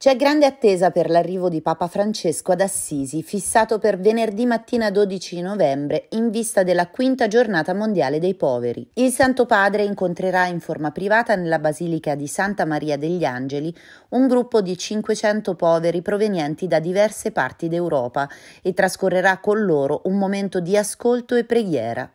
C'è grande attesa per l'arrivo di Papa Francesco ad Assisi, fissato per venerdì mattina 12 novembre in vista della quinta giornata mondiale dei poveri. Il Santo Padre incontrerà in forma privata nella Basilica di Santa Maria degli Angeli un gruppo di 500 poveri provenienti da diverse parti d'Europa e trascorrerà con loro un momento di ascolto e preghiera.